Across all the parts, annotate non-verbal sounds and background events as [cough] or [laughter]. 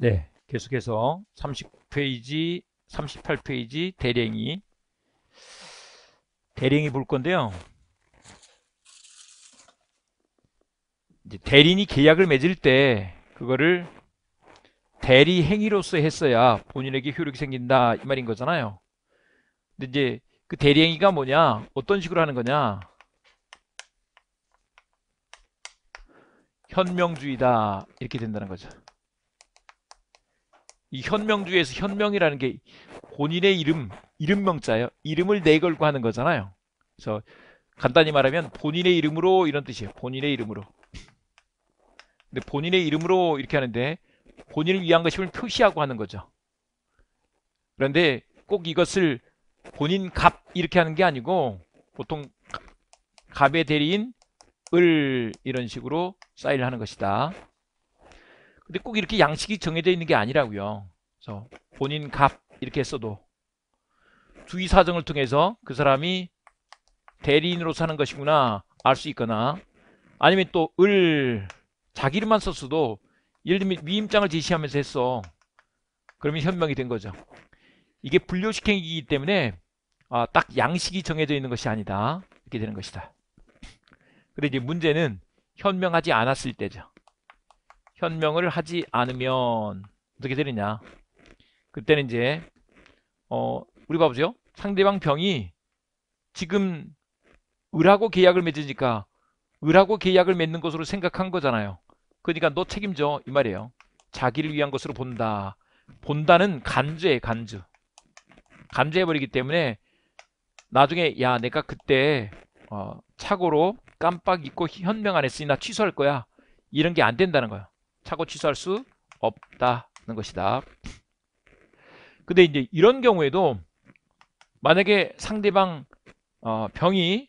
네, 계속해서 30페이지, 38페이지 대령이대령이볼 건데요. 이제 대리인이 계약을 맺을 때 그거를 대리 행위로서 했어야 본인에게 효력이 생긴다 이 말인 거잖아요. 근데 이제 그 대리 행위가 뭐냐? 어떤 식으로 하는 거냐? 현명주의다 이렇게 된다는 거죠. 이 현명주에서 현명이라는 게 본인의 이름, 이름 명자예요. 이름을 내걸고 하는 거잖아요. 그래서 간단히 말하면 본인의 이름으로 이런 뜻이에요. 본인의 이름으로. 근데 본인의 이름으로 이렇게 하는데 본인을 위한 것임을 표시하고 하는 거죠. 그런데 꼭 이것을 본인 갑 이렇게 하는 게 아니고 보통 갑의 대리인 을 이런 식으로 사인을 하는 것이다. 근데 꼭 이렇게 양식이 정해져 있는 게 아니라고요. 그래서 본인 값 이렇게 써도 주의 사정을 통해서 그 사람이 대리인으로 사는 것이구나 알 수 있거나 아니면 또 을 자기 이름만 썼어도 예를 들면 위임장을 제시하면서 했어. 그러면 현명이 된 거죠. 이게 분류식행이기 때문에 아, 딱 양식이 정해져 있는 것이 아니다. 이렇게 되는 것이다. 그런데 이제 문제는 현명하지 않았을 때죠. 현명을 하지 않으면 어떻게 되느냐 그때는 이제 어 우리 봐보죠 상대방 병이 지금 을하고 계약을 맺으니까 을하고 계약을 맺는 것으로 생각한 거잖아요 그러니까 너 책임져 이 말이에요 자기를 위한 것으로 본다 본다는 간주에 간주 간주해버리기 때문에 나중에 야 내가 그때 어, 착오로 깜빡 잊고 현명 안 했으니 나 취소할 거야 이런 게 안 된다는 거야 착고 취소할 수 없다는 것이다. 근데 이제 이런 경우에도 만약에 상대방 어, 병이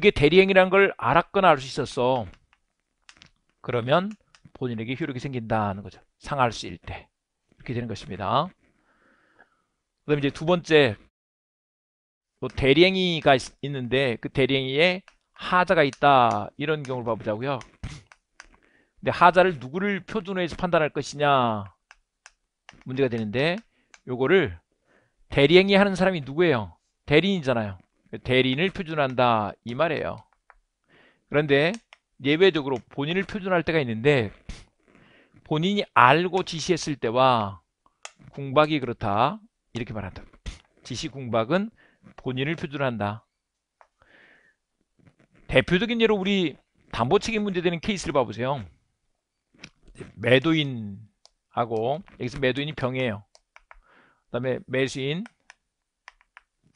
그게 대리행위라는 걸 알았거나 알 수 있었어. 그러면 본인에게 효력이 생긴다는 거죠. 상할 수일 때. 이렇게 되는 것입니다. 그 다음에 이제 두 번째 또 대리행위가 있, 는데그 대리행위에 하자가 있다. 이런 경우를 봐보자고요. 근데 하자를 누구를 표준으로 해서 판단할 것이냐 문제가 되는데 요거를 대리행위 하는 사람이 누구예요? 대리인이잖아요. 대리인을 표준한다 이 말이에요. 그런데 예외적으로 본인을 표준할 때가 있는데 본인이 알고 지시했을 때와 궁박이 그렇다 이렇게 말한다. 지시 궁박은 본인을 표준한다. 대표적인 예로 우리 담보 책임 문제 되는 케이스를 봐보세요. 매도인하고 여기서 매도인이 병이에요. 그 다음에 매수인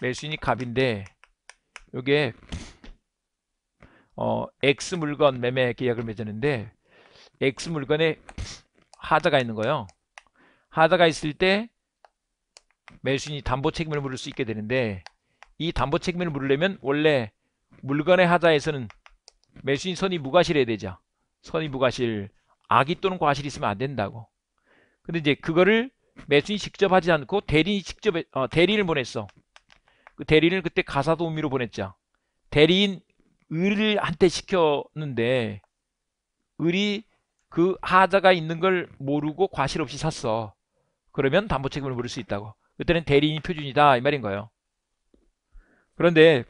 매수인이 갑인데 이게 어, X 물건 매매 계약을 맺었는데 X 물건에 하자가 있는 거예요. 하자가 있을 때 매수인이 담보 책임을 물을 수 있게 되는데 이 담보 책임을 물으려면 원래 물건의 하자에서는 매수인 선이 무과실해야 되죠. 선이 무과실. 아기 또는 과실이 있으면 안 된다고. 근데 이제 그거를 매수인이 직접 하지 않고 대리인이 직접 어, 대리를 보냈어. 그 대리를 그때 가사 도우미로 보냈죠. 대리인 을을 한테 시켰는데 을이 그 하자가 있는 걸 모르고 과실 없이 샀어. 그러면 담보 책임을 물을 수 있다고. 그때는 대리인이 표준이다 이 말인 거예요. 그런데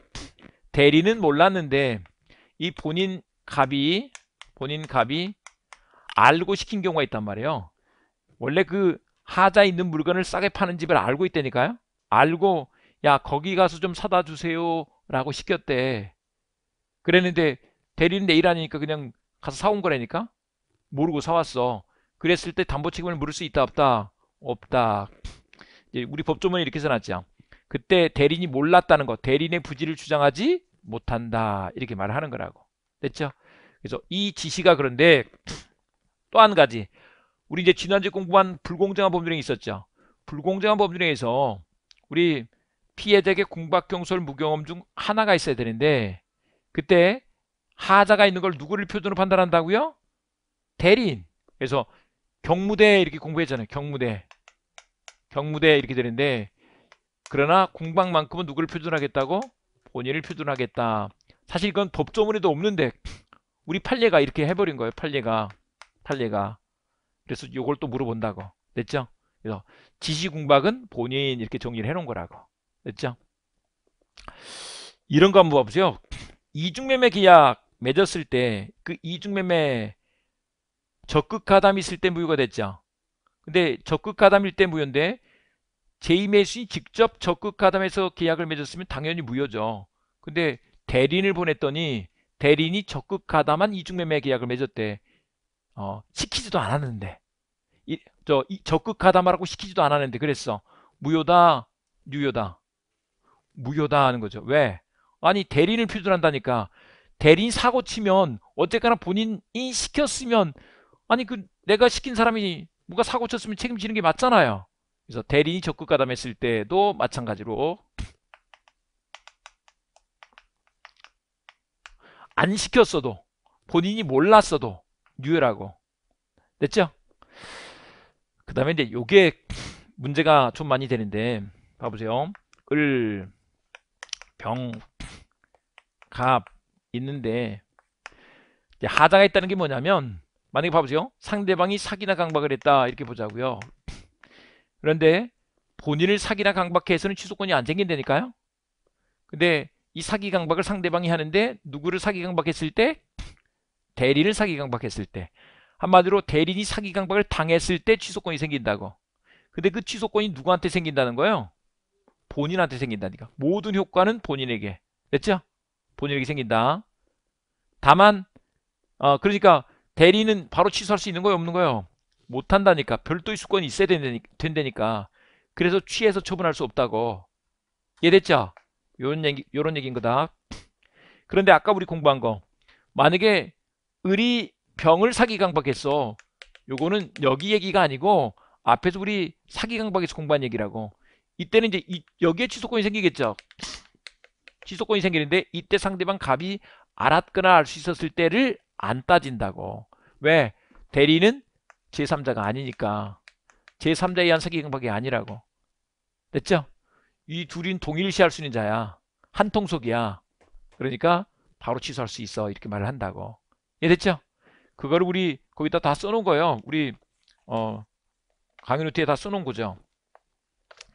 대리는 몰랐는데 이 본인 갑이 본인 갑이 알고 시킨 경우가 있단 말이에요. 원래 그하자 있는 물건을 싸게 파는 집을 알고 있다니까요. 알고 야 거기 가서 좀 사다 주세요 라고 시켰대. 그랬는데 대리는 내일 하니까 그냥 가서 사온 거라니까 모르고 사왔어. 그랬을 때 담보 책임을 물을 수 있다 없다 없다. 이제 우리 법조문에 이렇게 써놨죠. 그때 대리인이 몰랐다는 거 대리인의 부지를 주장하지 못한다 이렇게 말을 하는 거라고 됐죠 그래서 이 지시가 그런데 또한 가지 우리 이제 지난주 공부한 불공정한 법률행위 있었죠. 불공정한 법률행위에서 우리 피해자에게 공박경솔 무경험 중 하나가 있어야 되는데 그때 하자가 있는 걸 누구를 표준으로 판단한다고요? 대리인. 그래서 경무대 이렇게 공부했잖아요. 경무대. 경무대 이렇게 되는데 그러나 공방만큼은 누구를 표준하겠다고? 본인을 표준하겠다. 사실 이건 법조문에도 없는데 우리 판례가 이렇게 해버린 거예요. 판례가. 탈레가 그래서 요걸 또 물어본다고 됐죠? 그래서 지시공박은 본인 이렇게 정리를 해놓은 거라고 됐죠? 이런 거 한번 봐보세요 이중매매 계약 맺었을 때 그 이중매매 적극가담이 있을 때 무효가 됐죠 근데 적극가담일때 무효인데 제2매수인 직접 적극가담해서 계약을 맺었으면 당연히 무효죠 근데 대리인을 보냈더니 대리인이 적극하담한 이중매매 계약을 맺었대 어, 시키지도 않았는데 이, 저 이, 적극하다 말하고 시키지도 않았는데 그랬어 무효다 유효다 무효다 하는 거죠 왜 아니 대리인을 필요 한다니까 대리인 사고 치면 어쨌거나 본인이 시켰으면 아니 그 내가 시킨 사람이 뭐가 사고 쳤으면 책임지는 게 맞잖아요 그래서 대리인이 적극 가담했을 때도 마찬가지로 안 시켰어도 본인이 몰랐어도 뉴효라고 됐죠? 그 다음에 이제 요게 문제가 좀 많이 되는데 봐보세요 을, 병, 갑 있는데 이제 하자가 있다는 게 뭐냐면 만약에 봐보세요 상대방이 사기나 강박을 했다 이렇게 보자고요 그런데 본인을 사기나 강박해서는 취소권이 안 생긴다니까요 근데 이 사기 강박을 상대방이 하는데 누구를 사기 강박했을 때 대리를 사기 강박했을 때 한마디로 대리인이 사기 강박을 당했을 때 취소권이 생긴다고 근데 그 취소권이 누구한테 생긴다는 거예요? 본인한테 생긴다니까 모든 효과는 본인에게 됐죠? 본인에게 생긴다 다만 어, 그러니까 대리는 바로 취소할 수 있는 거예요 없는 거예요? 못한다니까 별도의 수권이 있어야 된다니까 그래서 취해서 처분할 수 없다고 이해됐죠? 요런 얘기, 요런 얘기인 거다 그런데 아까 우리 공부한 거 만약에 을이 병을 사기 강박했어. 요거는 여기 얘기가 아니고 앞에서 우리 사기 강박에서 공부한 얘기라고. 이때는 이제 이, 여기에 취소권이 생기겠죠. 취소권이 생기는데 이때 상대방 갑이 알았거나 알 수 있었을 때를 안 따진다고. 왜? 대리는 제3자가 아니니까. 제3자에 의한 사기 강박이 아니라고. 됐죠? 이 둘인 동일시할 수 있는 자야. 한 통속이야. 그러니까 바로 취소할 수 있어. 이렇게 말을 한다고. 이해됐죠? 예, 그거를 우리 거기다 다 써놓은 거예요. 우리 어, 강의 노트에 다 써놓은 거죠.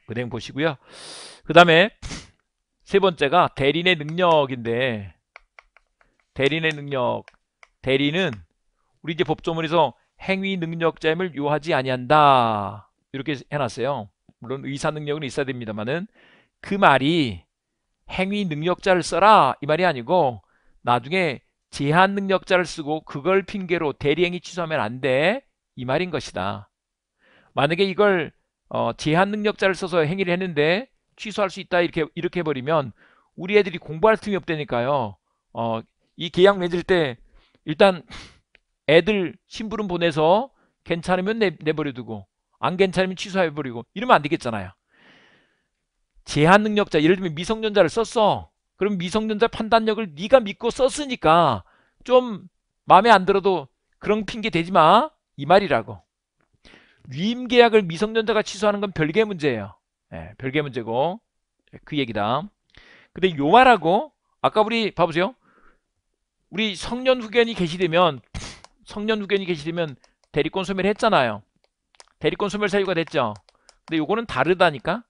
그 내용 보시고요. 그 다음에 세 번째가 대리인의 능력인데 대리인의 능력 대리는 우리 이제 법조문에서 행위 능력자임을 요하지 아니한다 이렇게 해놨어요. 물론 의사 능력은 있어야 됩니다만은 그 말이 행위 능력자를 써라 이 말이 아니고 나중에 제한 능력자를 쓰고 그걸 핑계로 대리행위 취소하면 안 돼. 이 말인 것이다. 만약에 이걸 어, 제한 능력자를 써서 행위를 했는데 취소할 수 있다 이렇게 이렇게 해버리면 우리 애들이 공부할 틈이 없다니까요. 어, 이 계약 맺을 때 일단 애들 심부름 보내서 괜찮으면 내, 내버려 두고 안 괜찮으면 취소해버리고 이러면 안 되겠잖아요. 제한 능력자 예를 들면 미성년자를 썼어. 그럼 미성년자 판단력을 네가 믿고 썼으니까 좀 마음에 안 들어도 그런 핑계 대지 마. 이 말이라고. 위임 계약을 미성년자가 취소하는 건 별개의 문제예요. 네, 예, 별개의 문제고 예, 그 얘기다. 근데 요 말하고 아까 우리 봐보세요. 우리 성년 후견이 개시되면 성년 후견이 개시되면 대리권 소멸 했잖아요. 대리권 소멸 사유가 됐죠. 근데 요거는 다르다니까.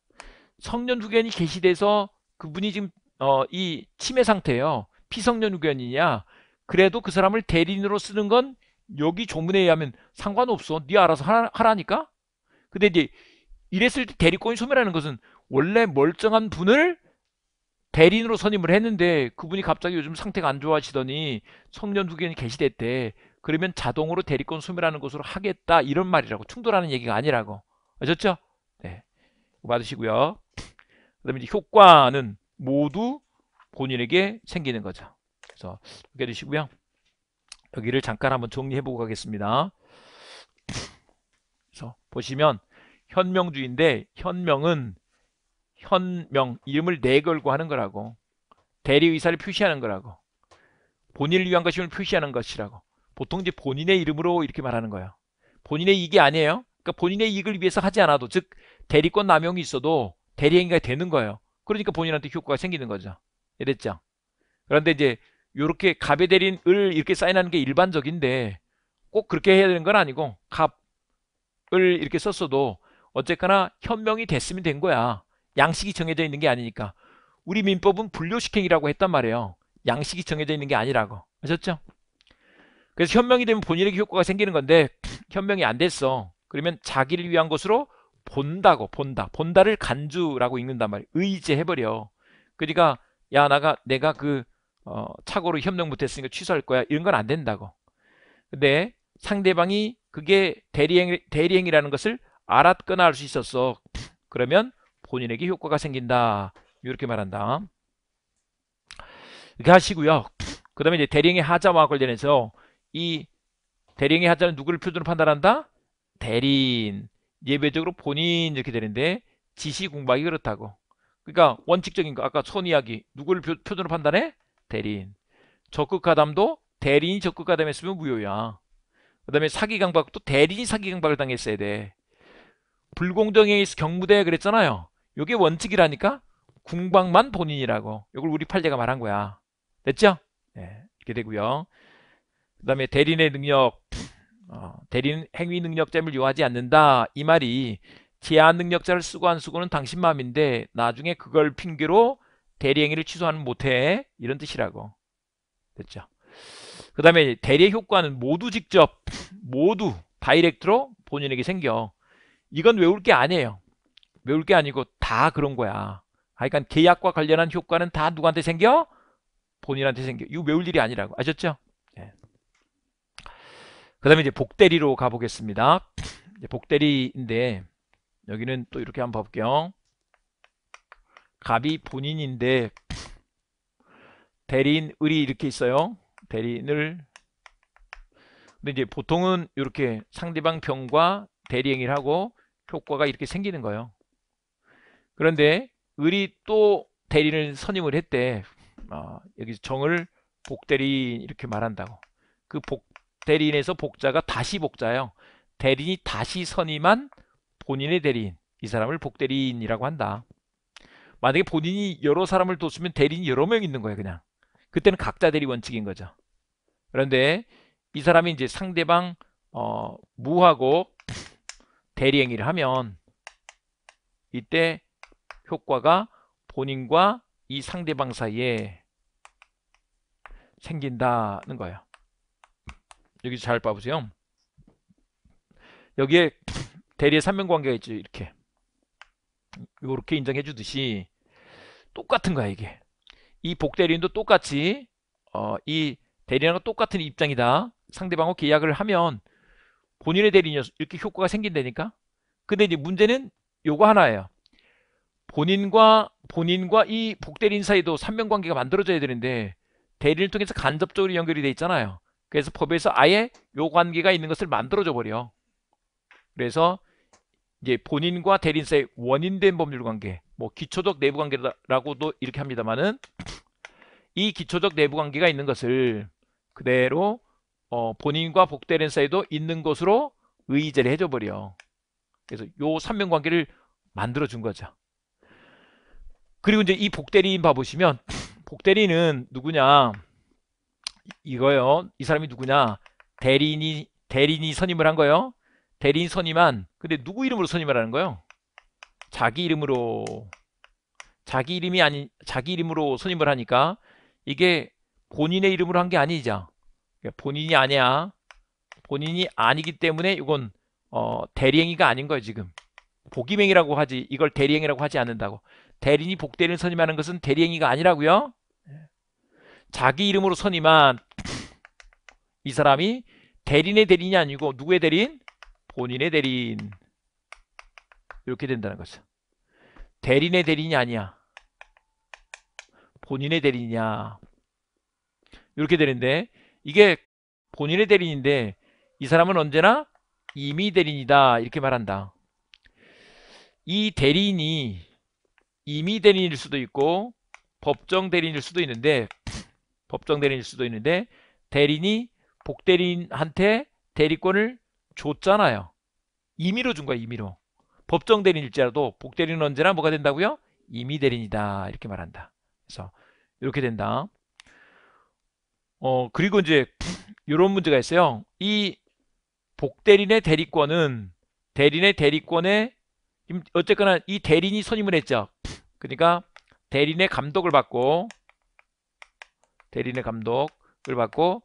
성년 후견이 개시돼서 그분이 지금 어, 이 치매 상태예요. 피성년 후견이냐 그래도 그 사람을 대리인으로 쓰는 건 여기 조문에 의하면 상관없어. 네 알아서 하라, 하라 니까 근데 이제 이랬을 때 대리권이 소멸하는 것은 원래 멀쩡한 분을 대리인으로 선임을 했는데 그분이 갑자기 요즘 상태가 안 좋아지더니 성년 후견이 개시됐대. 그러면 자동으로 대리권 소멸하는 것으로 하겠다 이런 말이라고 충돌하는 얘기가 아니라고 아셨죠? 네 받으시고요. 그다음에 효과는 모두 본인에게 생기는 거죠. 그래서 이렇게 되시고요. 여기를 잠깐 한번 정리해보고 가겠습니다. 그래서 보시면 현명주의인데 현명은 현명 이름을 내걸고 네 하는 거라고 대리 의사를 표시하는 거라고 본인을 위한 것임을 표시하는 것이라고 보통 이제 본인의 이름으로 이렇게 말하는 거예요. 본인의 이익이 아니에요. 그러니까 본인의 이익을 위해서 하지 않아도 즉 대리권 남용이 있어도 대리행위가 되는 거예요. 그러니까 본인한테 효과가 생기는 거죠. 이랬죠. 예, 그런데 이제 이렇게 갑에 대리인을 이렇게 사인하는 게 일반적인데 꼭 그렇게 해야 되는 건 아니고 갑을 이렇게 썼어도 어쨌거나 현명이 됐으면 된 거야. 양식이 정해져 있는 게 아니니까. 우리 민법은 분류식행이라고 했단 말이에요. 양식이 정해져 있는 게 아니라고. 아셨죠? 그래서 현명이 되면 본인에게 효과가 생기는 건데 [clears throat] 현명이 안 됐어. 그러면 자기를 위한 것으로 본다고 본다 본다를 간주라고 읽는단 말이에요 의지해버려 그러니까 야 나가 내가 그 어, 착오로 협력 못했으니까 취소할 거야 이런 건 안 된다고 근데 상대방이 그게 대리행, 대리행이라는 것을 알았거나 알수 있었어 그러면 본인에게 효과가 생긴다 이렇게 말한다 이렇게 하시고요 그 다음에 이제 대리행의 하자와 관련해서 이 대리행의 하자는 누구를 표준으로 판단한다? 대리인 예외적으로 본인 이렇게 되는데 지시 공방이 그렇다고. 그러니까 원칙적인 거 아까 손 이야기 누구를 표, 준으로 판단해? 대리인. 적극 가담도 대리인이 적극 가담했으면 무효야. 그 다음에 사기 강박도 대리인이 사기 강박을 당했어야 돼. 불공정에 의해서 경무대 그랬잖아요. 이게 원칙이라니까 궁방만 본인이라고. 이걸 우리 팔례가 말한 거야. 됐죠? 네, 이렇게 되고요. 그 다음에 대리인의 능력 어, 대리 행위 능력자임을 요하지 않는다 이 말이 제한 능력자를 쓰고 안 쓰고는 당신 마음인데 나중에 그걸 핑계로 대리 행위를 취소하는 못해 이런 뜻이라고 됐죠 그 다음에 대리의 효과는 모두 직접 모두 다이렉트로 본인에게 생겨 이건 외울 게 아니에요 외울 게 아니고 다 그런 거야 그러니까 계약과 관련한 효과는 다 누구한테 생겨? 본인한테 생겨 이거 외울 일이 아니라고 아셨죠? 그 다음에 이제 복대리로 가보겠습니다. 복대리인데 여기는 또 이렇게 한번 봐볼게요. 갑이 본인인데 대리인 을이 이렇게 있어요. 대리인을 근데 이제 보통은 이렇게 상대방 병과 대리행위를 하고 효과가 이렇게 생기는 거예요. 그런데 을이 또 대리를 선임을 했대. 어, 여기서 정을 복대리 이렇게 말한다고. 그복 대리인에서 복자가 다시 복자예요. 대리인이 다시 선임한 본인의 대리인. 이 사람을 복대리인이라고 한다. 만약에 본인이 여러 사람을 뒀으면 대리인이 여러 명 있는 거예요. 그냥. 그때는 각자 대리 원칙인 거죠. 그런데 이 사람이 이제 상대방 어, 무하고 대리행위를 하면 이때 효과가 본인과 이 상대방 사이에 생긴다는 거예요. 여기 잘 봐보세요. 여기에 대리의 삼면관계가 있죠. 이렇게. 이렇게 인정해 주듯이 똑같은 거야 이게. 이 복대리인도 똑같이 어, 이대리랑 똑같은 입장이다. 상대방하고 계약을 하면 본인의 대리인 이렇게 효과가 생긴다니까. 근데 이제 문제는 요거 하나예요. 본인과 본인과 이 복대리인 사이도 삼면관계가 만들어져야 되는데 대리를 통해서 간접적으로 연결이 돼 있잖아요. 그래서 법에서 아예 요 관계가 있는 것을 만들어줘 버려. 그래서 이제 본인과 대리인사의 원인된 법률 관계, 뭐 기초적 내부 관계라고도 이렇게 합니다만은 이 기초적 내부 관계가 있는 것을 그대로 어 본인과 복대린 사에도 있는 것으로 의제를 해줘 버려. 그래서 요 삼면 관계를 만들어 준 거죠. 그리고 이제 이 복대리인 봐보시면 [clears throat] 복대리는 누구냐? 이거요. 이 사람이 누구냐? 대리인이 대리인이 선임을 한 거예요. 대리인 선임한 근데 누구 이름으로 선임을 하는 거예요? 자기 이름으로 자기 이름이 아닌 자기 이름으로 선임을 하니까 이게 본인의 이름으로 한 게 아니자 그러니까 본인이 아니야 본인이 아니기 때문에 이건 어, 대리행위가 아닌 거예요 지금 복임행위라고 하지 이걸 대리행위라고 하지 않는다고 대리인이 복대리를 선임하는 것은 대리행위가 아니라고요 자기 이름으로 선임한 이 사람이 대리인의 대리인이 아니고 누구의 대리인? 본인의 대리인 이렇게 된다는 거죠 대리인의 대리인이 아니야 본인의 대리인이야 이렇게 되는데 이게 본인의 대리인인데 이 사람은 언제나 이미 대리인이다 이렇게 말한다 이 대리인이 이미 대리인일 수도 있고 법정 대리인일 수도 있는데 법정 대리인일 수도 있는데 대리인이 복대리인한테 대리권을 줬잖아요. 임의로 준 거야 임의로. 법정 대리인일지라도 복대리는 언제나 뭐가 된다고요? 임의 대리인이다 이렇게 말한다. 그래서 이렇게 된다. 어 그리고 이제 이런 문제가 있어요. 이 복대리인의 대리권은 대리인의 대리권에 어쨌거나 이 대리인이 선임을 했죠. 그러니까 대리인의 감독을 받고 대리인의 감독을 받고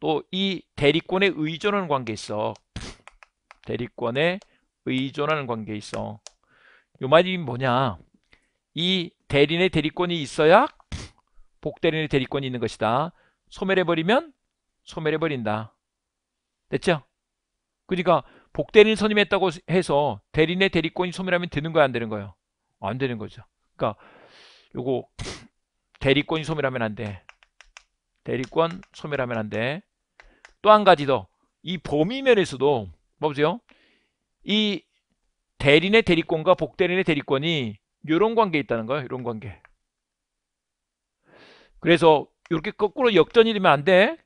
또 이 대리권에 의존하는 관계 있어. 대리권에 의존하는 관계 있어. 요 말이 뭐냐? 이 대리인의 대리권이 있어야 복대리인의 대리권이 있는 것이다. 소멸해버리면 소멸해버린다. 됐죠? 그러니까 복대리인 선임했다고 해서 대리인의 대리권이 소멸하면 되는 거야 안 되는 거야안 되는 거죠. 그러니까 요거 대리권이 소멸하면 안 돼. 대리권 소멸하면 안 돼. 또 한 가지 더. 이 범위면에서도 뭐 보세요. 이 대리인의 대리권과 복대리인의 대리권이 이런 관계에 있다는 거예요. 이런 관계. 그래서 이렇게 거꾸로 역전이 되면 안 돼.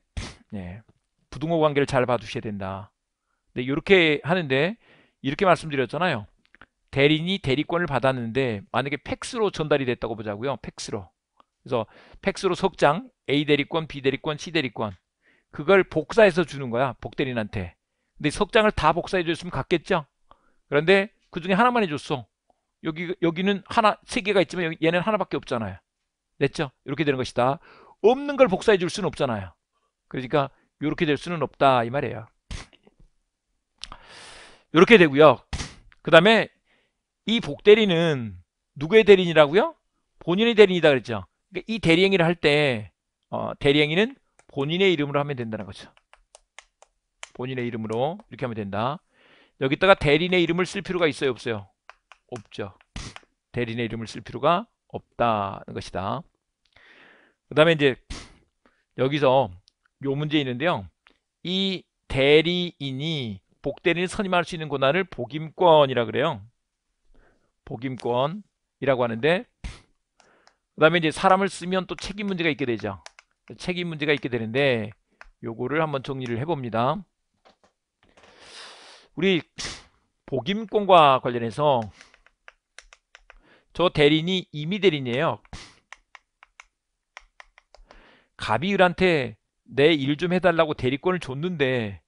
네. 부등호 관계를 잘봐주셔야 된다. 네, 이렇게 하는데 이렇게 말씀드렸잖아요. 대리인이 대리권을 받았는데 만약에 팩스로 전달이 됐다고 보자고요. 팩스로. 그래서 팩스로 석장 A 대리권, B 대리권, C 대리권 그걸 복사해서 주는 거야 복대리한테 근데 석장을다 복사해 줬으면 갔겠죠 그런데 그 중에 하나만 해줬어 여기, 여기는 하나 세 개가 있지만 여기, 얘는 하나밖에 없잖아요 됐죠? 이렇게 되는 것이다 없는 걸 복사해 줄 수는 없잖아요 그러니까 이렇게 될 수는 없다 이 말이에요 이렇게 되고요 그 다음에 이 복대리는 누구의 대리인이라고요? 본인의 대리인이다 그랬죠 그러니까 이 대리행위를 할때 어, 대리행위는 본인의 이름으로 하면 된다는 거죠. 본인의 이름으로 이렇게 하면 된다. 여기다가 대리인의 이름을 쓸 필요가 있어요? 없어요? 없죠. 대리인의 이름을 쓸 필요가 없다는 것이다. 그 다음에 이제 여기서 요 문제 있는데요. 이 대리인이 복대리인 선임할 수 있는 권한을 복임권이라 그래요. 복임권이라고 하는데 그 다음에 이제 사람을 쓰면 또 책임 문제가 있게 되죠 책임 문제가 있게 되는데 요거를 한번 정리를 해봅니다 우리 복임권과 관련해서 저 대리인이 이미 대리인이에요 가비율한테 내 일 좀 해달라고 대리권을 줬는데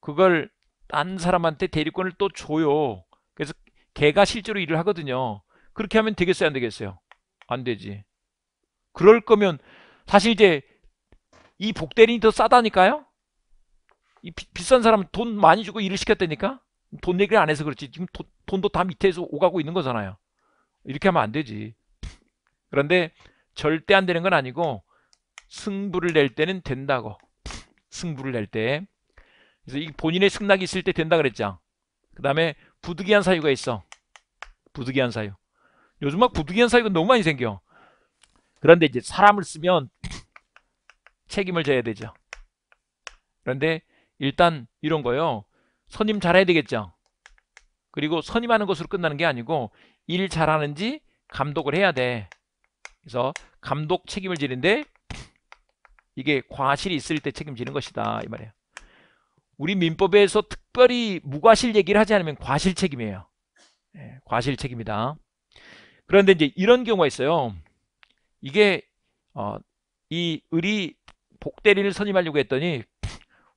그걸 딴 사람한테 대리권을 또 줘요 그래서 걔가 실제로 일을 하거든요 그렇게 하면 되겠어요 안 되겠어요 안 되지 그럴 거면 사실 이제 이 복대리는 더 싸다니까요. 이 비, 비싼 사람은 돈 많이 주고 일을 시켰다니까. 돈 얘기를 안 해서 그렇지. 지금 도, 돈도 다 밑에서 오가고 있는 거잖아요. 이렇게 하면 안 되지. 그런데 절대 안 되는 건 아니고 승부를 낼 때는 된다고. 승부를 낼 때. 그래서 이 본인의 승낙이 있을 때 된다 그랬죠. 그 다음에 부득이한 사유가 있어. 부득이한 사유. 요즘 막 부득이한 사유가 너무 많이 생겨. 그런데 이제 사람을 쓰면 책임을 져야 되죠. 그런데 일단 이런 거요. 선임 잘해야 되겠죠. 그리고 선임하는 것으로 끝나는 게 아니고 일 잘하는지 감독을 해야 돼. 그래서 감독 책임을 지는데 이게 과실이 있을 때 책임지는 것이다 이 말이에요. 우리 민법에서 특별히 무과실 얘기를 하지 않으면 과실 책임이에요. 네, 과실 책임이다. 그런데 이제 이런 경우가 있어요. 이게 어, 이 을이 복대리를 선임하려고 했더니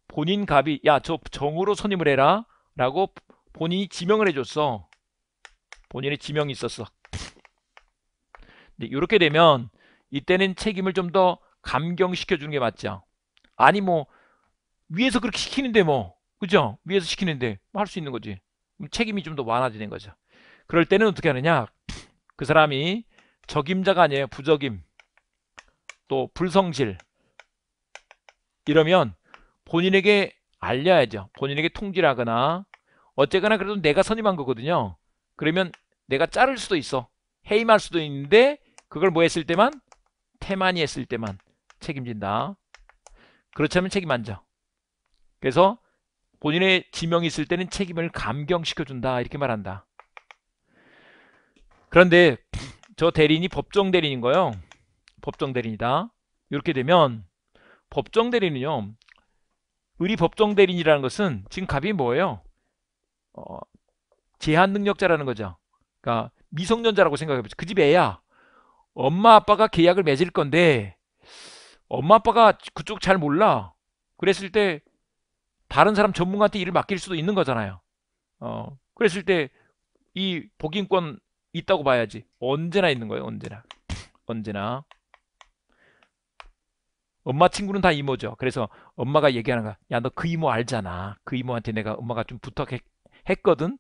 본인 갑이 야 저 정으로 선임을 해라 라고 본인이 지명을 해줬어 본인의 지명이 있었어 근데 이렇게 되면 이때는 책임을 좀 더 감경시켜 주는 게 맞죠 아니 뭐 위에서 그렇게 시키는데 뭐 그죠 위에서 시키는데 뭐 할 수 있는 거지 책임이 좀 더 완화되는 거죠 그럴 때는 어떻게 하느냐 그 사람이 적임자가 아니에요. 부적임. 또 불성실. 이러면 본인에게 알려야죠. 본인에게 통지를 하거나 어쨌거나 그래도 내가 선임한 거거든요. 그러면 내가 자를 수도 있어. 해임할 수도 있는데 그걸 뭐 했을 때만? 태만이 했을 때만 책임진다. 그렇지 않으면 책임 안 져. 그래서 본인의 지명이 있을 때는 책임을 감경시켜준다 이렇게 말한다. 그런데 저 대리인이 법정 대리인 거예요. 법정 대리인이다. 이렇게 되면 법정 대리인은요. 우리 법정 대리인이라는 것은 지금 갑이 뭐예요? 어, 제한 능력자라는 거죠. 그러니까 미성년자라고 생각해보죠. 그 집 애야. 엄마 아빠가 계약을 맺을 건데 엄마 아빠가 그쪽 잘 몰라. 그랬을 때 다른 사람 전문가한테 일을 맡길 수도 있는 거잖아요. 어, 그랬을 때 이 복인권 있다고 봐야지. 언제나 있는 거예요. 언제나. 언제나. 엄마 친구는 다 이모죠. 그래서 엄마가 얘기하는 거야. 야, 너 그 이모 알잖아. 그 이모한테 내가 엄마가 좀 부탁했거든.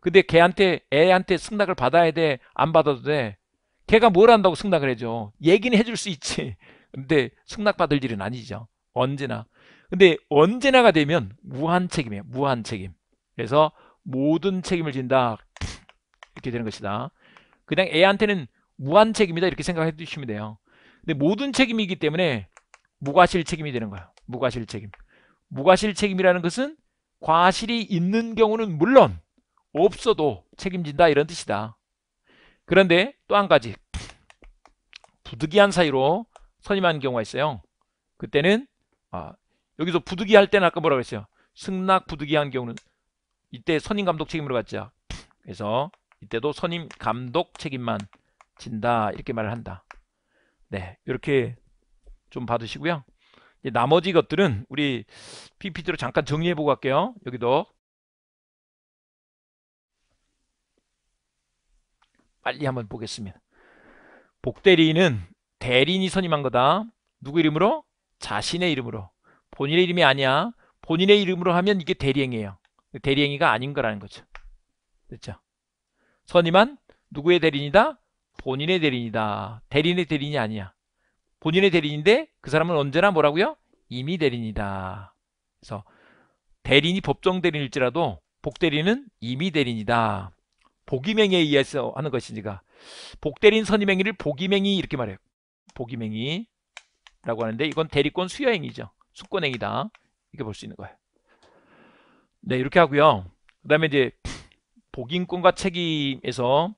근데 걔한테 애한테 승낙을 받아야 돼. 안 받아도 돼. 걔가 뭘 한다고 승낙을 해줘. 얘기는 해줄 수 있지. 근데 승낙 받을 일은 아니죠. 언제나. 근데 언제나가 되면 무한 책임이에요. 무한 책임. 그래서 모든 책임을 진다. 이렇게 되는 것이다. 그냥 A한테는 무한 책임이다 이렇게 생각해 주시면 돼요. 근데 모든 책임이기 때문에 무과실 책임이 되는 거예요. 무과실 책임. 무과실 책임이라는 것은 과실이 있는 경우는 물론 없어도 책임진다 이런 뜻이다. 그런데 또 한 가지 부득이한 사이로 선임한 경우가 있어요. 그때는 아, 여기서 부득이할 때는 아까 뭐라고 했어요? 승낙 부득이한 경우는 이때 선임 감독 책임으로 갔죠. 그래서 이때도 선임 감독 책임만 진다 이렇게 말을 한다. 네, 이렇게 좀 받으시고요. 이제 나머지 것들은 우리 PPT로 잠깐 정리해보고 갈게요. 여기도 빨리 한번 보겠습니다. 복대리인은 대리인이 선임한 거다. 누구 이름으로? 자신의 이름으로. 본인의 이름이 아니야. 본인의 이름으로 하면 이게 대리행위에요 대리행위가 아닌 거라는 거죠. 그렇죠? 선임한 누구의 대리인이다? 본인의 대리인이다. 대리인의 대리인이 아니야. 본인의 대리인인데 그 사람은 언제나 뭐라고요? 이미 대리인이다. 그래서 대리인이 법정 대리인일지라도 복대리는 이미 대리인이다. 복임행위에 의해서 하는 것이니까 복대리인 선임행위를 복임행위 이렇게 말해요. 복임행위라고 하는데 이건 대리권 수여행위죠. 수권행위다. 이렇게 볼 수 있는 거예요. 네, 이렇게 하고요. 그 다음에 이제 복인권과 책임에서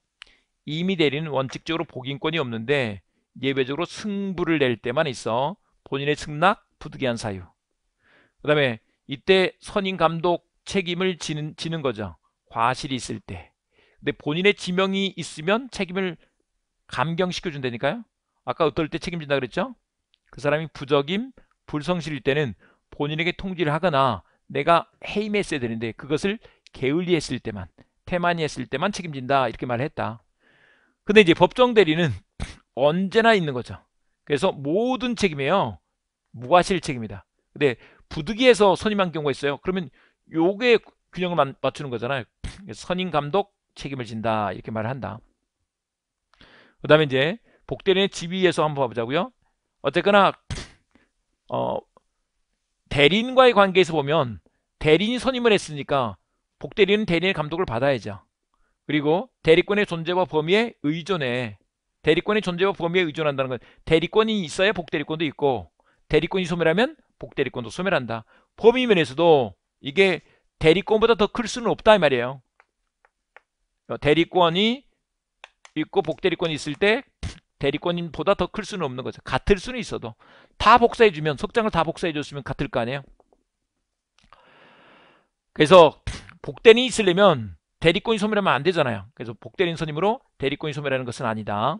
이미 대리는 원칙적으로 복인권이 없는데 예외적으로 승부를 낼 때만 있어 본인의 승낙, 부득이한 사유 그 다음에 이때 선임 감독 책임을 지는, 지는 거죠 과실이 있을 때 근데 본인의 지명이 있으면 책임을 감경시켜 준다니까요 아까 어떨 때 책임진다 그랬죠 그 사람이 부적임 불성실일 때는 본인에게 통지를 하거나 내가 해임했어야 되는데 그것을 게을리했을 때만 태만이 했을 때만 책임진다 이렇게 말을 했다. 근데 이제 법정 대리는 [laughs] 언제나 있는 거죠. 그래서 모든 책임이에요. 무과실 책임이다. 근데 부득이해서 선임한 경우가 있어요. 그러면 요게 균형을 맞추는 거잖아요. [laughs] 선임 감독 책임을 진다 이렇게 말을 한다. 그 다음에 이제 복대리의 지위에서 한번 봐보자고요. 어쨌거나 [laughs] 어, 대리인과의 관계에서 보면 대리인이 선임을 했으니까 복대리는 대리인의 감독을 받아야죠. 그리고 대리권의 존재와 범위에 의존해 대리권의 존재와 범위에 의존한다는 건 대리권이 있어야 복대리권도 있고 대리권이 소멸하면 복대리권도 소멸한다. 범위 면에서도 이게 대리권보다 더 클 수는 없다 이 말이에요. 어, 대리권이 있고 복대리권이 있을 때 대리권보다 더 클 수는 없는 거죠. 같을 수는 있어도 다 복사해주면 속장을 다 복사해줬으면 같을 거 아니에요. 그래서 복된 이있으려면 대리권이 소멸하면 안 되잖아요. 그래서 복된 인선임으로 대리권이 소멸하는 것은 아니다.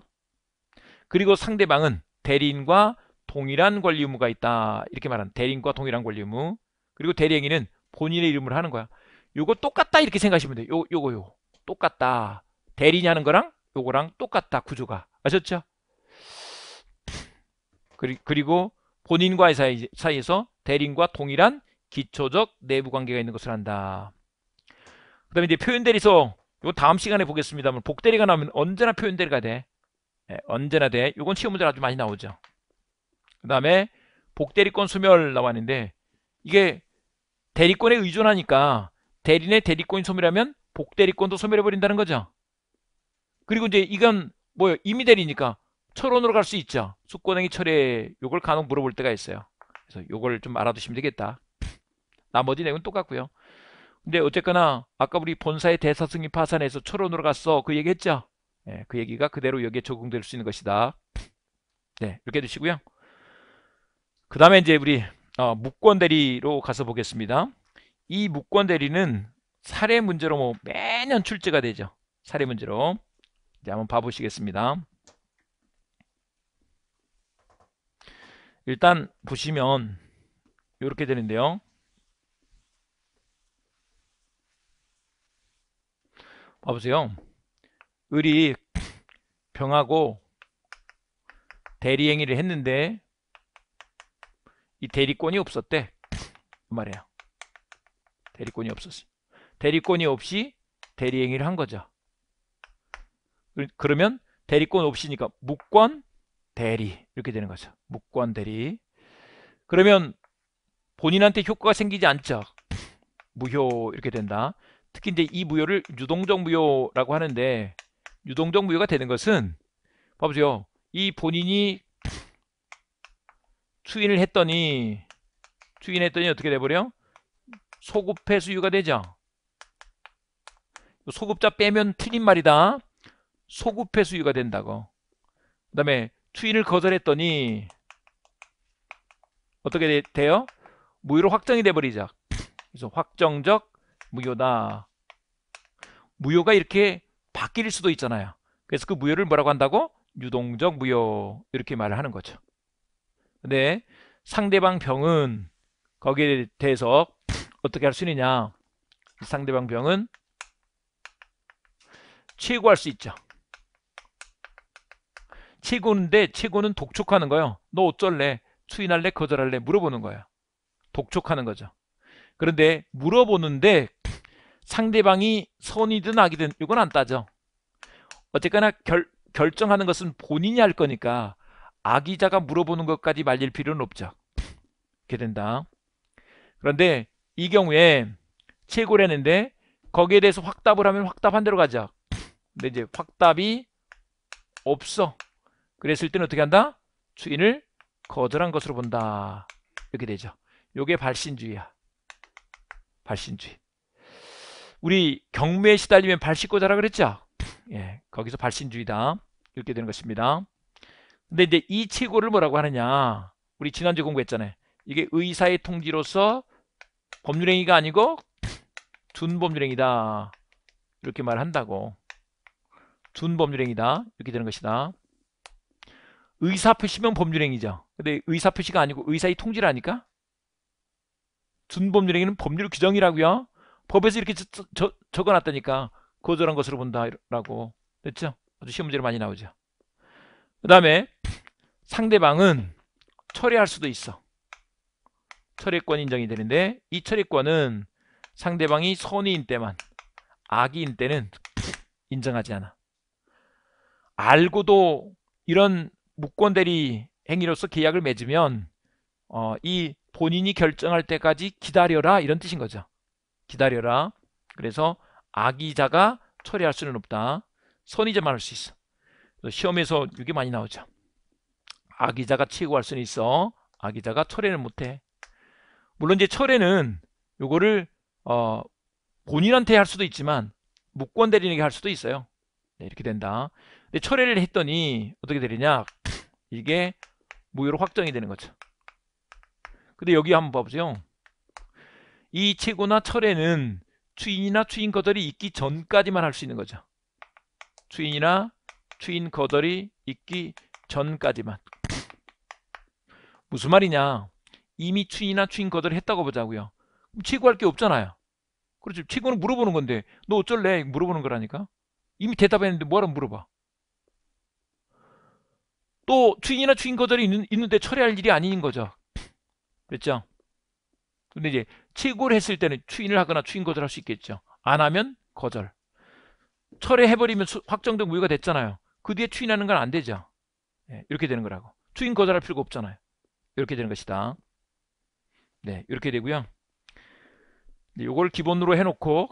그리고 상대방은 대리인과 동일한 권리 의무가 있다. 이렇게 말하는 대리인과 동일한 권리 의무. 그리고 대리행위는 본인의 이름으로 하는 거야. 요거 똑같다 이렇게 생각하시면 돼요. 요, 요거 요. 똑같다. 대리인이 하는 거랑 요거랑 똑같다 구조가. 아셨죠? 그리고 본인과의 사이, 사이에서 대리인과 동일한 기초적 내부 관계가 있는 것을 한다. 그 다음에 이제 표현대리소 이거 다음 시간에 보겠습니다만 복대리가 나오면 언제나 표현대리가 돼 네, 언제나 돼 이건 시험 문제 아주 많이 나오죠 그 다음에 복대리권 소멸 나왔는데 이게 대리권에 의존하니까 대리인의 대리권이 소멸하면 복대리권도 소멸해버린다는 거죠 그리고 이제 이건 뭐요 이미 대리니까 철원으로 갈 수 있죠 수권행위 철회 요걸 간혹 물어볼 때가 있어요 그래서 요걸 좀 알아두시면 되겠다 나머지 내용은 똑같고요 근데 어쨌거나 아까 우리 본사의 대사승이 파산해서 철원으로 갔어 그 얘기 했죠 예, 그 얘기가 그대로 여기에 적용될 수 있는 것이다 네 이렇게 해주시고요 그 다음에 이제 우리 어, 무권대리로 가서 보겠습니다 이 무권대리는 사례 문제로 뭐 매년 출제가 되죠 사례 문제로 이제 한번 봐보시겠습니다 일단 보시면 이렇게 되는데요 봐보세요. 을이 병하고 대리행위를 했는데 이 대리권이 없었대. 그 말이야. 대리권이 없었어. 대리권이 없이 대리행위를 한 거죠. 그러면 대리권 없이니까 무권 대리 이렇게 되는 거죠. 무권 대리. 그러면 본인한테 효과가 생기지 않죠. 무효 이렇게 된다. 특히 이제 이 무효를 유동적 무효라고 하는데 유동적 무효가 되는 것은 봐보세요. 이 본인이 투인을 했더니 투인했더니 어떻게 돼버려? 소급해수유가 되죠. 소급자 빼면 틀린 말이다. 소급해수유가 된다고. 그 다음에 투인을 거절했더니 어떻게 돼요? 무효로 확정이 돼버리자. 그래서 확정적 무효다. 무효가 이렇게 바뀔 수도 있잖아요. 그래서 그 무효를 뭐라고 한다고? 유동적 무효 이렇게 말을 하는 거죠. 근데 상대방 병은 거기에 대해서 어떻게 할 수 있느냐? 상대방 병은 최고할 수 있죠. 최고인데 최고는 독촉하는 거예요. 너 어쩔래? 추인할래? 거절할래? 물어보는 거예요. 독촉하는 거죠. 그런데 물어보는데 상대방이 선이든 악이든 이건 안 따져 어쨌거나 결, 결정하는 것은 본인이 할 거니까 악의자가 물어보는 것까지 말릴 필요는 없죠 이렇게 된다 그런데 이 경우에 최고라는데 거기에 대해서 확답을 하면 확답한 대로 가죠 근데 이제 확답이 없어 그랬을 때는 어떻게 한다? 추인을 거절한 것으로 본다 이렇게 되죠 요게 발신주의야 발신주의 우리 경매에 시달리면 발신고 자라 그랬죠? 예, 거기서 발신주의다 이렇게 되는 것입니다. 근데 이제 이 최고를 뭐라고 하느냐? 우리 지난주 공부했잖아요. 이게 의사의 통지로서 법률행위가 아니고 준법률행위다 이렇게 말한다고 준법률행위다 이렇게 되는 것이다. 의사 표시면 법률행위죠. 근데 의사 표시가 아니고 의사의 통지라니까 준법률행위는 법률 규정이라고요. 법에서 이렇게 저, 저, 적어놨다니까 거절한 것으로 본다라고 됐죠? 아주 쉬운 문제로 많이 나오죠 그 다음에 상대방은 철회할 수도 있어 철회권 인정이 되는데 이 철회권은 상대방이 선의인 때만 악의인 때는 인정하지 않아 알고도 이런 무권대리 행위로서 계약을 맺으면 어, 이 본인이 결정할 때까지 기다려라 이런 뜻인 거죠 기다려라. 그래서 악의자가 처리할 수는 없다. 선의자만 할 수 있어. 시험에서 이게 많이 나오죠. 악의자가 치고할 수는 있어. 악의자가 철회는 못해. 물론 이제 철회는 요거를 어 본인한테 할 수도 있지만 무권 대리인에게 할 수도 있어요. 네, 이렇게 된다. 근데 철회를 했더니 어떻게 되느냐? 이게 무효로 확정이 되는 거죠. 근데 여기 한번 봐보세요. 이 체고나 철에는 추인이나 추인 거절이 있기 전까지만 할 수 있는 거죠. 추인이나 추인 거절이 있기 전까지만. 무슨 말이냐? 이미 추인이나 추인 거절을 했다고 보자고요. 체고할 게 없잖아요. 그렇죠. 체고는 물어보는 건데 너 어쩔래? 물어보는 거라니까. 이미 대답했는데 뭐하러 물어봐. 또 추인이나 추인 거절이 있는, 있는데 철회할 일이 아닌 거죠. 그랬죠? 근데 이제 치고를 했을 때는 추인을 하거나 추인 거절할 수 있겠죠. 안 하면 거절. 철회해버리면 확정된 무효가 됐잖아요. 그 뒤에 추인하는 건 안 되죠. 네, 이렇게 되는 거라고. 추인 거절할 필요가 없잖아요. 이렇게 되는 것이다. 네, 이렇게 되고요. 이걸 네, 기본으로 해놓고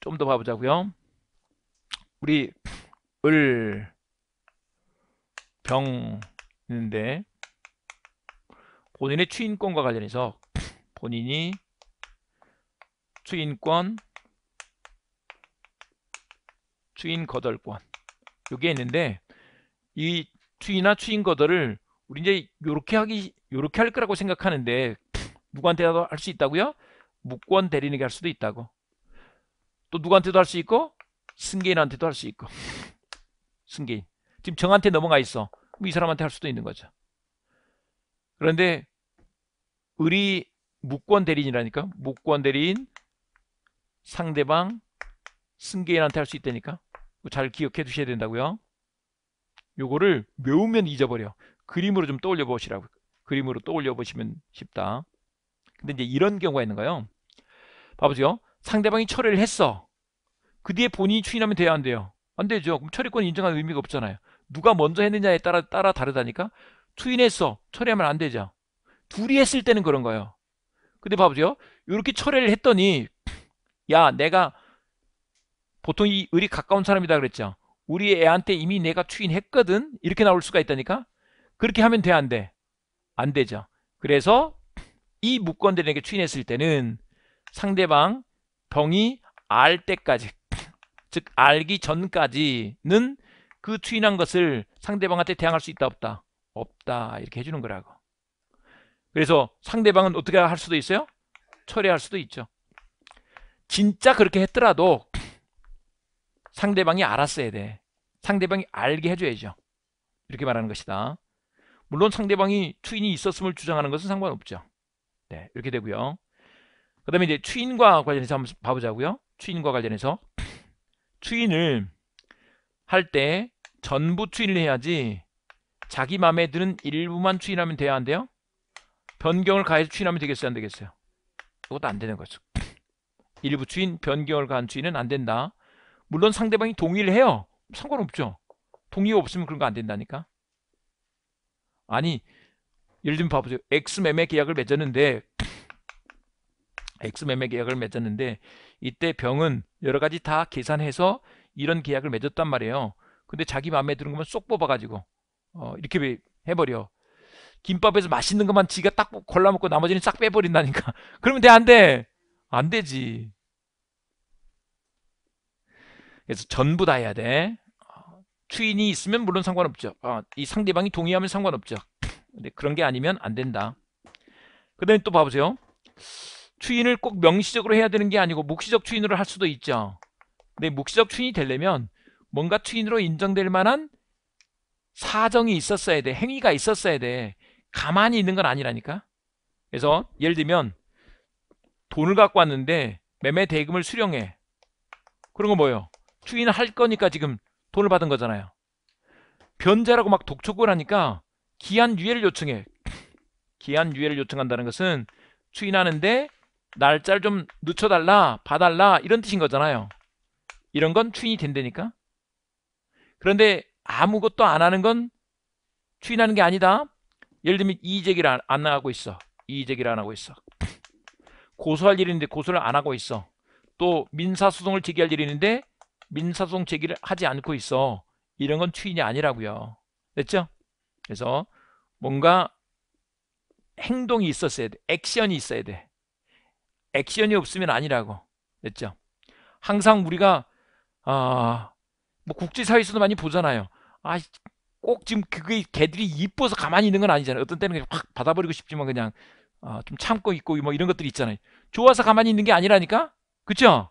좀 더 봐보자고요. 우리 을, 병 있는데 본인의 추인권과 관련해서 본인이 추인권, 추인 거덜권 요게 있는데 이 추이나 추인 거덜을 우리 이제 요렇게 하기 요렇게 할 거라고 생각하는데 누구한테라도 할 수 있다고요? 무권 대리인에게 할 수도 있다고 또 누구한테도 할 수 있고 승계인한테도 할 수 있고 [laughs] 승계인 지금 정한테 넘어가 있어 이 사람한테 할 수도 있는 거죠 그런데 우리 무권 대리인이라니까 무권 대리인 상대방 승계인한테 할 수 있다니까 잘 기억해 두셔야 된다고요 요거를 외우면 잊어버려 그림으로 좀 떠올려 보시라고 그림으로 떠올려 보시면 쉽다 근데 이제 이런 경우가 있는 거예요 봐보세요 상대방이 철회를 했어 그 뒤에 본인이 추인하면 돼야 안 돼요 안 되죠 그럼 철회권 인정하는 의미가 없잖아요 누가 먼저 했느냐에 따라 따라 다르다니까 추인했어 철회하면 안 되죠 둘이 했을 때는 그런 거예요 근데 봐보세요. 이렇게 철회를 했더니 야 내가 보통 이 을이 가까운 사람이다 그랬죠. 우리 애한테 이미 내가 추인했거든 이렇게 나올 수가 있다니까 그렇게 하면 돼 안 돼? 안 되죠. 그래서 이 무권들에게 추인했을 때는 상대방 병이 알 때까지 즉 알기 전까지는 그 추인한 것을 상대방한테 대항할 수 있다 없다? 없다 이렇게 해주는 거라고 그래서 상대방은 어떻게 할 수도 있어요? 처리할 수도 있죠. 진짜 그렇게 했더라도 상대방이 알았어야 돼. 상대방이 알게 해줘야죠. 이렇게 말하는 것이다. 물론 상대방이 추인이 있었음을 주장하는 것은 상관없죠. 네, 이렇게 되고요. 그 다음에 이제 추인과 관련해서 한번 봐보자고요. 추인과 관련해서 추인을 할 때 전부 추인을 해야지 자기 마음에 드는 일부만 추인하면 돼야 한대요. 변경을 가해서 추인하면 되겠어요? 안 되겠어요? 이것도 안 되는 거죠. [clears throat] 일부 추인, 변경을 가한 추인은 안 된다. 물론 상대방이 동의를 해요. 상관없죠. 동의가 없으면 그런 거 안 된다니까. 아니, 예를 들면 봐보세요. X 매매 계약을 맺었는데 [clears throat] X 매매 계약을 맺었는데 이때 병은 여러 가지 다 계산해서 이런 계약을 맺었단 말이에요. 근데 자기 마음에 드는 것만 쏙 뽑아가지고 어, 이렇게 해버려. 김밥에서 맛있는 것만 지가 딱 골라먹고 나머지는 싹 빼버린다니까 [laughs] 그러면 돼 안 돼? 안 되지 그래서 전부 다 해야 돼 추인이 있으면 물론 상관없죠 어, 이 상대방이 동의하면 상관없죠 근데 그런 게 아니면 안 된다 그 다음에 또 봐보세요 추인을 꼭 명시적으로 해야 되는 게 아니고 묵시적 추인으로 할 수도 있죠 근데 묵시적 추인이 되려면 뭔가 추인으로 인정될 만한 사정이 있었어야 돼 행위가 있었어야 돼 가만히 있는 건 아니라니까. 그래서 예를 들면 돈을 갖고 왔는데 매매 대금을 수령해. 그런 거 뭐예요? 추인을 할 거니까 지금 돈을 받은 거잖아요. 변제라고 막 독촉을 하니까 기한 유예를 요청해. [laughs] 기한 유예를 요청한다는 것은 추인하는데 날짜를 좀 늦춰달라, 봐달라 이런 뜻인 거잖아요. 이런 건 추인이 된다니까. 그런데 아무것도 안 하는 건 추인하는 게 아니다. 예를 들면 이의제기를 안, 안 나가고 있어. 이의제기를 안 하고 있어. 고소할 일인데 고소를 안 하고 있어. 또 민사소송을 제기할 일이 있는데 민사소송 제기를 하지 않고 있어. 이런 건 추인이 아니라고요. 됐죠? 그래서 뭔가 행동이 있었어야 돼. 액션이 있어야 돼. 액션이 없으면 아니라고. 됐죠? 항상 우리가 아, 뭐 국제사회에서도 많이 보잖아요. 아, 꼭 지금 그게 개들이 이뻐서 가만히 있는 건 아니잖아요. 어떤 때는 그냥 확 받아버리고 싶지만 그냥 어, 좀 참고 있고 뭐 이런 것들이 있잖아요. 좋아서 가만히 있는 게 아니라니까? 그쵸?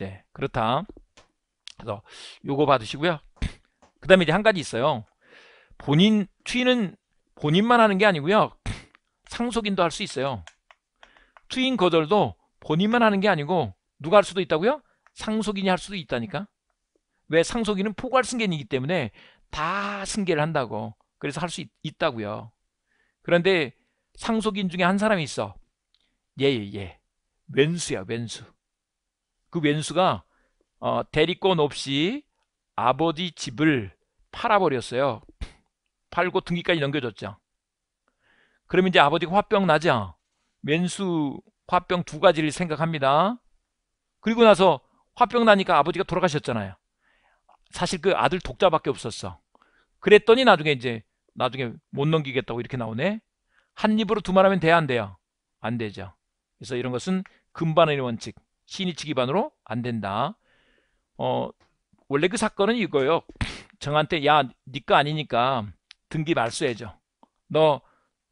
네, 그렇다. 그래서 요거 받으시고요. 그 다음에 이제 한 가지 있어요. 본인 트인은 본인만 하는 게 아니고요. 상속인도 할 수 있어요. 트인 거절도 본인만 하는 게 아니고 누가 할 수도 있다고요? 상속인이 할 수도 있다니까. 왜 상속인은 포괄 승계인이기 때문에 다 승계를 한다고 그래서 할 수 있다고요 그런데 상속인 중에 한 사람이 있어 예예예 예, 예. 왼수야 왼수 그 왼수가 어, 대리권 없이 아버지 집을 팔아버렸어요 팔고 등기까지 넘겨줬죠 그럼 이제 아버지가 화병 나자 왼수 화병 두 가지를 생각합니다 그리고 나서 화병 나니까 아버지가 돌아가셨잖아요 사실 그 아들 독자밖에 없었어 그랬더니 나중에 이제 나중에 못 넘기겠다고 이렇게 나오네. 한 입으로 두 말하면 돼야 안 돼요? 안 되죠. 그래서 이런 것은 금반의 원칙, 신의칙 기반으로 안 된다. 어, 원래 그 사건은 이거예요. 정한테 야, 니거 네 아니니까 등기 말소해줘. 너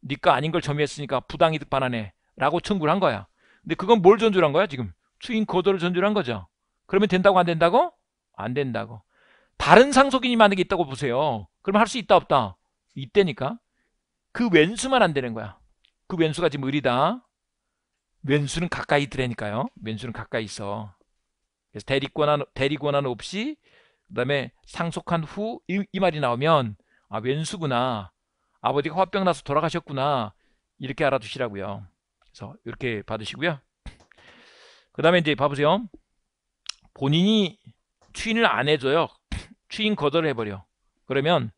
니거 네 아닌 걸 점유했으니까 부당이득 반환해. 라고 청구를 한 거야. 근데 그건 뭘 전주한 를 거야, 지금? 추인 거도를 전주한 를 거죠. 그러면 된다고 안 된다고? 안 된다고. 다른 상속인이 만약에 있다고 보세요. 그럼 할 수 있다 없다? 있다니까. 그 왼수만 안 되는 거야. 그 왼수가 지금 을이다. 왼수는 가까이 있더라니까요. 왼수는 가까이 있어. 그래서 대리권한 대리권한 없이 그다음에 상속한 후이 이 말이 나오면 아 왼수구나. 아버지가 화병 나서 돌아가셨구나. 이렇게 알아두시라고요. 그래서 이렇게 받으시고요. 그다음에 이제 봐보세요. 본인이 추인을 안 해줘요. 추인 거절을 해버려. 그러면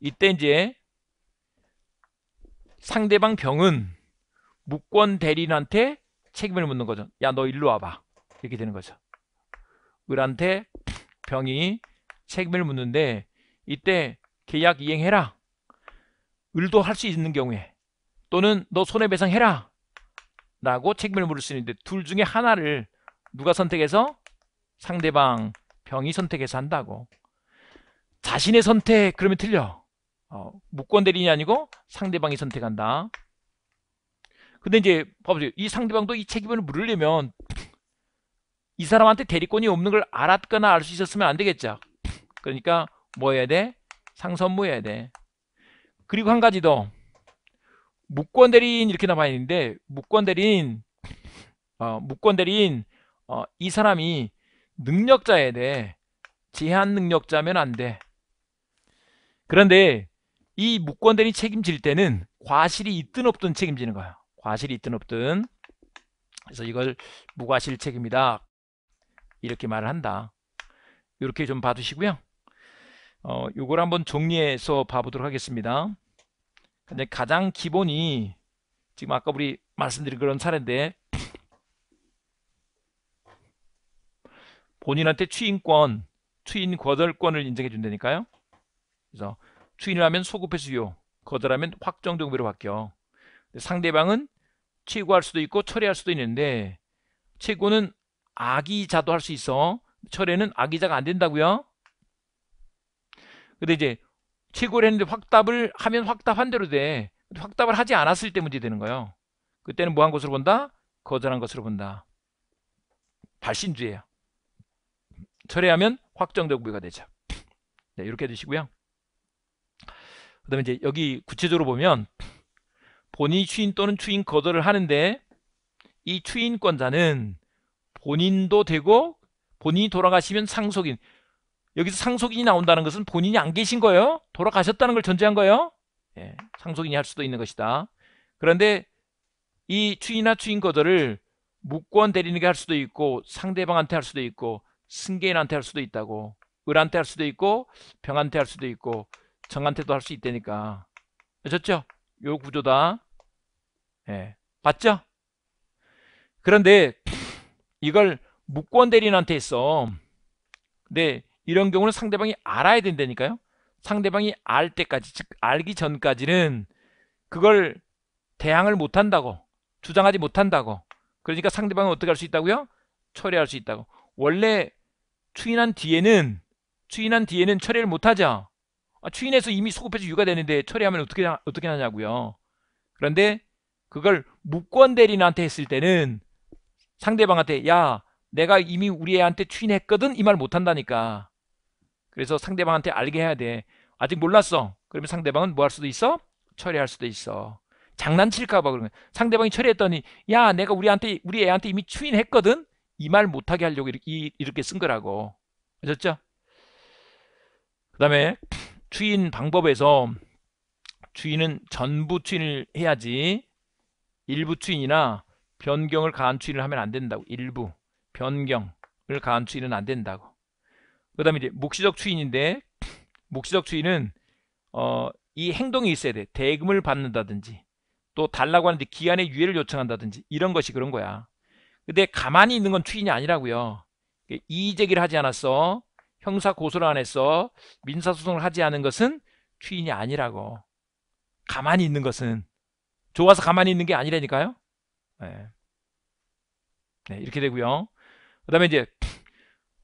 이때 이제 상대방 병은 무권 대리인한테 책임을 묻는 거죠. 야, 너 일로 와봐. 이렇게 되는 거죠. 을한테 병이 책임을 묻는데 이때 계약 이행해라. 을도 할 수 있는 경우에 또는 너 손해배상해라. 라고 책임을 물을 수 있는데 둘 중에 하나를 누가 선택해서 상대방 병이 선택해서 한다고 자신의 선택 그러면 틀려 어, 무권 대리인이 아니고 상대방이 선택한다 근데 이제 봐보세요 이 상대방도 이 책임을 물으려면 이 사람한테 대리권이 없는 걸 알았거나 알 수 있었으면 안 되겠죠 그러니까 뭐 해야 돼? 상선무해야 뭐 돼 그리고 한 가지 더 무권 대리인 이렇게 나와 있는데 무권 대리인 어, 무권 대리인 어, 이 사람이 능력자에 대해 제한 능력자면 안 돼. 그런데 이무권대리 책임질 때는 과실이 있든 없든 책임지는 거예요. 과실이 있든 없든. 그래서 이걸 무과실 책임이다. 이렇게 말을 한다. 이렇게 좀 봐두시고요. 어, 이걸 한번 정리해서 봐보도록 하겠습니다. 근데 가장 기본이 지금 아까 우리 말씀드린 그런 사례인데 본인한테 취인권, 취인 거절권을 인정해 준다니까요. 그래서 추인을 하면 소급의 수요, 거절하면 확정정비로 바뀌어. 상대방은 최고할 수도 있고 철회할 수도 있는데 최고는 악의자도 할 수 있어. 철회는 악의자가 안 된다고요. 근데 이제 최고를 했는데 확답을 하면 확답한 대로 돼. 확답을 하지 않았을 때 문제 되는 거예요. 그때는 뭐 한 것으로 본다? 거절한 것으로 본다. 발신주예요 철회하면 확정적 부여가 되죠. 네, 이렇게 해주시고요. 그 다음에 이제 여기 구체적으로 보면 본인이 추인 또는 추인 거절을 하는데 이 추인권자는 본인도 되고 본인이 돌아가시면 상속인 여기서 상속인이 나온다는 것은 본인이 안 계신 거예요 돌아가셨다는 걸 전제한 거예요 예, 상속인이 할 수도 있는 것이다 그런데 이 추인이나 추인 거절을 무권 대리인에게 할 수도 있고 상대방한테 할 수도 있고 승계인한테 할 수도 있다고 을한테 할 수도 있고 병한테 할 수도 있고 정한테도 할 수 있다니까 아셨죠? 요 구조다 예. 봤죠? 그런데 이걸 무권 대리인한테 했어 근데 이런 경우는 상대방이 알아야 된다니까요 상대방이 알 때까지 즉 알기 전까지는 그걸 대항을 못한다고 주장하지 못한다고 그러니까 상대방은 어떻게 할 수 있다고요? 철회할 수 있다고 원래 추인한 뒤에는 추인한 뒤에는 철회를 못하죠 아, 추인해서 이미 소급해서 유가되는데 처리하면 어떻게 어떻게 하냐고요. 그런데 그걸 무권 대리인한테 했을 때는 상대방한테 야 내가 이미 우리 애한테 추인했거든 이 말 못한다니까. 그래서 상대방한테 알게 해야 돼. 아직 몰랐어. 그러면 상대방은 뭐 할 수도 있어? 처리할 수도 있어. 장난칠까봐 그러면 상대방이 처리했더니 야 내가 우리한테 우리 애한테 이미 추인했거든 이 말 못하게 하려고 이 이렇게 쓴 거라고 아셨죠? 그 다음에 추인 방법에서 추인은 전부 추인을 해야지 일부 추인이나 변경을 가한 추인을 하면 안 된다고 일부 변경을 가한 추인은 안 된다고 그 다음에 이제 묵시적 추인인데 [clears throat] 묵시적 추인은 어, 이 행동이 있어야 돼 대금을 받는다든지 또 달라고 하는데 기한의 유예를 요청한다든지 이런 것이 그런 거야 근데 가만히 있는 건 추인이 아니라고요 이의제기를 하지 않았어 형사 고소를 안 했어. 민사 소송을 하지 않은 것은 추인이 아니라고. 가만히 있는 것은 좋아서 가만히 있는 게 아니라니까요. 네. 네, 이렇게 되고요. 그다음에 이제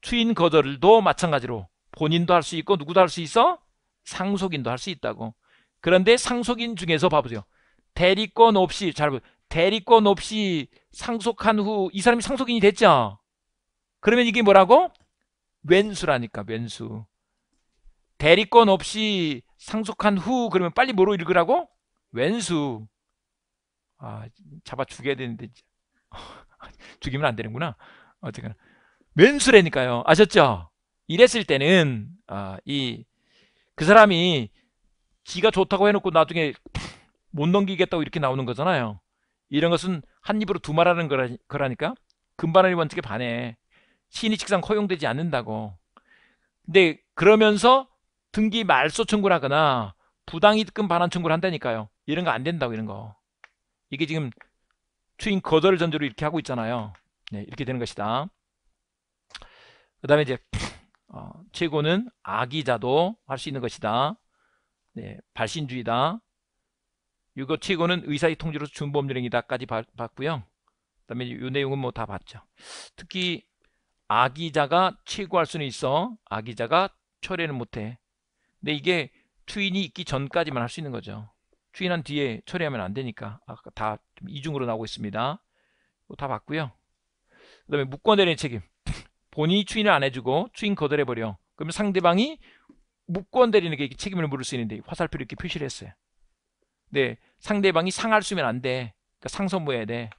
추인 거절도 마찬가지로 본인도 할 수 있고 누구도 할 수 있어 상속인도 할 수 있다고. 그런데 상속인 중에서 봐보세요. 대리권 없이 잘 보세요. 대리권 없이 상속한 후 이 사람이 상속인이 됐죠. 그러면 이게 뭐라고? 왼수라니까 왼수 대리권 없이 상속한 후 그러면 빨리 뭐로 읽으라고? 왼수 아 잡아 죽여야 되는데 [laughs] 죽이면 안 되는구나 어쨌거 왼수라니까요 아셨죠? 이랬을 때는 아, 이 그 사람이 지가 좋다고 해놓고 나중에 못 넘기겠다고 이렇게 나오는 거잖아요 이런 것은 한 입으로 두 말하는 거라, 거라니까 금반의 원칙에 반해 신의 직상 허용되지 않는다고. 근데 그러면서 등기 말소 청구를 하거나 부당이득금 반환 청구를 한다니까요. 이런 거 안 된다고 이런 거. 이게 지금 추인 거절을 전제로 이렇게 하고 있잖아요. 네, 이렇게 되는 것이다. 그 다음에 이제 어, 최고는 악의자도 할 수 있는 것이다. 네, 발신주의다. 이거 최고는 의사의 통지로서 준범률행위다까지 봤고요. 그 다음에 이 내용은 뭐 다 봤죠. 특히 아기자가 치고할 수는 있어. 아기자가 철회는 못해. 근데 이게 트윈이 있기 전까지만 할 수 있는 거죠. 트윈한 뒤에 처리하면 안 되니까 아까 다 이중으로 나오고 있습니다. 뭐 다 봤고요. 그 다음에 묶어내리는 책임. [laughs] 본인이 트윈을안 해주고 트윈 거절해버려. 그러면 상대방이 묶어내리는게 책임을 물을 수 있는데 화살표를 이렇게 표시를 했어요. 네, 상대방이 상할 수면 안 돼. 그러니까 상선무해야 돼.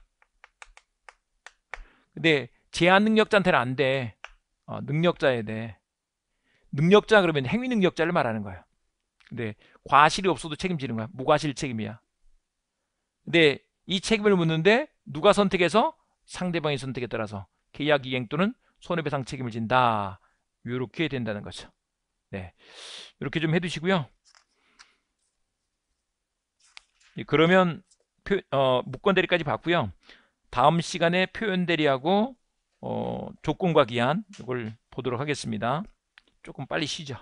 근데 제한 능력자한테는 안 돼. 어, 능력자에 대해. 능력자 그러면 행위 능력자를 말하는 거야. 근데 과실이 없어도 책임지는 거야. 무과실 책임이야. 근데 이 책임을 묻는데 누가 선택해서 상대방의 선택에 따라서 계약 이행 또는 손해배상 책임을 진다. 이렇게 된다는 거죠. 네, 이렇게 좀 해두시고요. 예, 그러면 표, 어, 무권 대리까지 봤고요. 다음 시간에 표현 대리하고 어, 조건과 기한 이걸 보도록 하겠습니다. 조금 빨리 쉬죠.